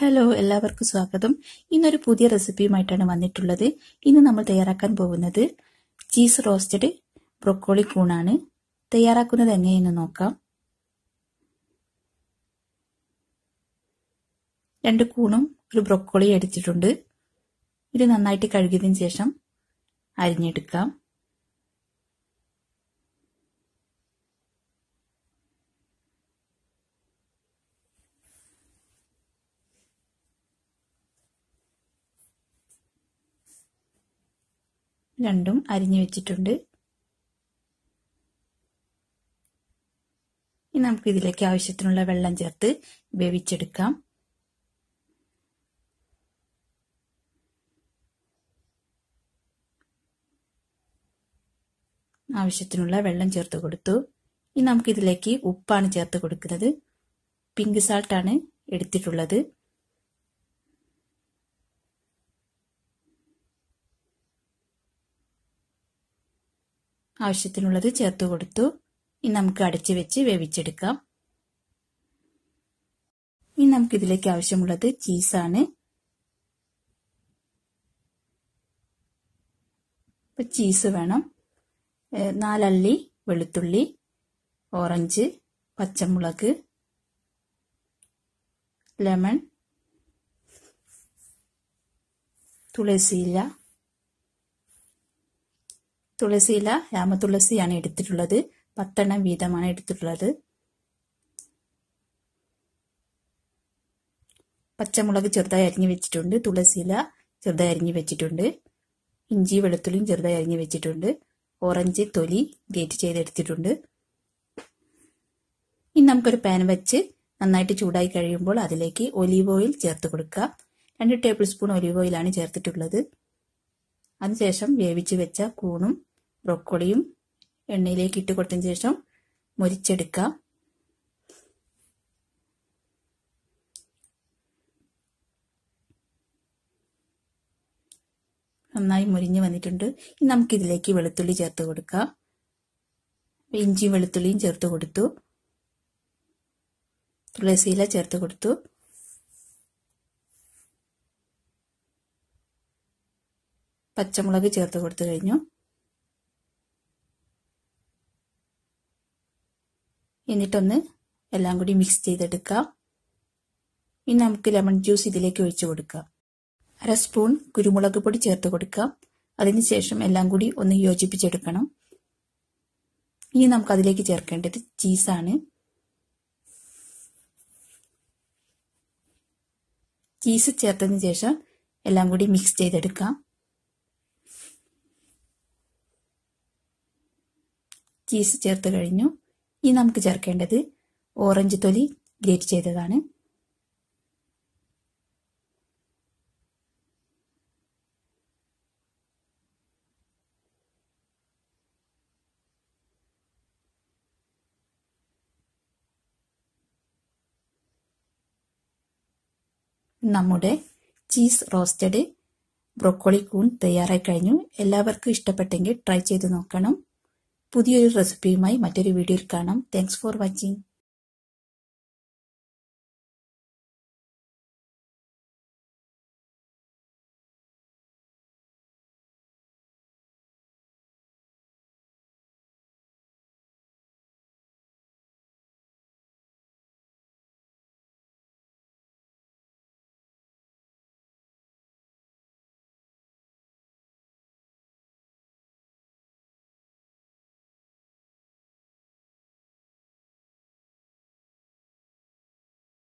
hello എല്ലാവർക്കും സ്വാഗതം ഇന്നൊരു പുതിയ റെസിപ്പിയുമായിട്ടാണ് വന്നിട്ടുള്ളത് ഇന്ന് നമ്മൾ തയ്യാറാക്കാൻ പോകുന്നത് ചീസ് റോസ്റ്റഡ് ബ്രൊക്കോളി കൂണാണ് തയ്യാറാക്കുന്നത് എങ്ങനെയെന്ന് നോക്കാം രണ്ട് കൂണും ഒരു ബ്രൊക്കോളി അടിച്ചിട്ടുണ്ട് ഇത് നന്നായിട്ട് കഴുകിയതിന് ശേഷം അരിഞ്ഞെടുക്കാം രണ്ടും അരിഞ്ഞു വെച്ചിട്ടുണ്ട് ഇനി നമുക്ക് ഇതിലേക്ക് ആവശ്യത്തിനുള്ള വെള്ളം ചേർത്ത് വേവിച്ചെടുക്കാം ആവശ്യത്തിനുള്ള വെള്ളം ചേർത്ത് കൊടുത്തു ഇനി നമുക്കിതിലേക്ക് ഉപ്പാണ് ചേർത്ത് കൊടുക്കുന്നത് പിങ്ക് സാൾട്ടാണ് എടുത്തിട്ടുള്ളത് ആവശ്യത്തിനുള്ളത് ചേർത്ത് കൊടുത്തു ഇനി നമുക്ക് അടച്ചു വെച്ച് വേവിച്ചെടുക്കാം ഇനി നമുക്ക് ഇതിലേക്ക് ആവശ്യമുള്ളത് ചീസാണ് ഇപ്പം ചീസ് വേണം നാലല്ലി വെളുത്തുള്ളി ഓറഞ്ച് പച്ചമുളക് ലെമൺ തുളസിയില തുളസിയില രാമതുളസിയാണ് എടുത്തിട്ടുള്ളത് പത്തെണ്ണം വീതമാണ് എടുത്തിട്ടുള്ളത് പച്ചമുളക് ചെറുതായി അരിഞ്ഞു വെച്ചിട്ടുണ്ട് തുളസിയില ചെറുതായി അരിഞ്ഞു വെച്ചിട്ടുണ്ട് ഇഞ്ചി വെളുത്തുള്ളിയും ചെറുതായി അരിഞ്ഞു വെച്ചിട്ടുണ്ട് ഓറഞ്ച് തൊലി ഗ്രേറ്റ് ചെയ്തെടുത്തിട്ടുണ്ട് ഇനി നമുക്കൊരു പാൻ വെച്ച് നന്നായിട്ട് ചൂടായി കഴിയുമ്പോൾ അതിലേക്ക് ഒലീവ് ഓയിൽ ചേർത്ത് കൊടുക്കുക രണ്ട് ടേബിൾ സ്പൂൺ ഒലീവ് ഓയിലാണ് ചേർത്തിട്ടുള്ളത് അതിനുശേഷം വേവിച്ച് വെച്ച കൂണും ബ്രോക്കോളിയും എണ്ണയിലേക്ക് ഇട്ട് കൊടുത്തതിന് ശേഷം മുരിച്ചെടുക്കുക നന്നായി മുരിഞ്ഞ് വന്നിട്ടുണ്ട് ഇനി നമുക്കിതിലേക്ക് വെളുത്തുള്ളി ചേർത്ത് കൊടുക്കാം ഇഞ്ചി വെളുത്തുള്ളിയും ചേർത്ത് കൊടുത്തു തുളസിയില ചേർത്ത് കൊടുത്തു പച്ചമുളക് ചേർത്ത് കൊടുത്തു കഴിഞ്ഞു എന്നിട്ടൊന്ന് എല്ലാം കൂടി മിക്സ് ചെയ്തെടുക്കാം ഇനി നമുക്ക് ലെമൺ ജ്യൂസ് ഇതിലേക്ക് ഒഴിച്ചു കൊടുക്കാം അര സ്പൂൺ കുരുമുളക് പൊടി ചേർത്ത് കൊടുക്കാം അതിനുശേഷം എല്ലാം കൂടി ഒന്ന് യോജിപ്പിച്ചെടുക്കണം ഇനി നമുക്ക് അതിലേക്ക് ചേർക്കേണ്ടത് ചീസാണ് ചീസ് ചേർത്തതിന് ശേഷം എല്ലാം കൂടി മിക്സ് ചെയ്തെടുക്കാം ചീസ് ചേർത്ത് കഴിഞ്ഞു ഇനി നമുക്ക് ചേർക്കേണ്ടത് ഓറഞ്ച് തൊലി ഗ്രേറ്റ് ചെയ്തതാണ് നമ്മുടെ ചീസ് റോസ്റ്റഡ് ബ്രോക്കോളി കൂൺ തയ്യാറായി കഴിഞ്ഞു എല്ലാവർക്കും ഇഷ്ടപ്പെട്ടെങ്കിൽ ട്രൈ ചെയ്ത് നോക്കണം പുതിയൊരു റെസിപ്പിയുമായി മറ്റൊരു വീഡിയോയിൽ കാണാം താങ്ക്സ് ഫോർ വാച്ചിങ്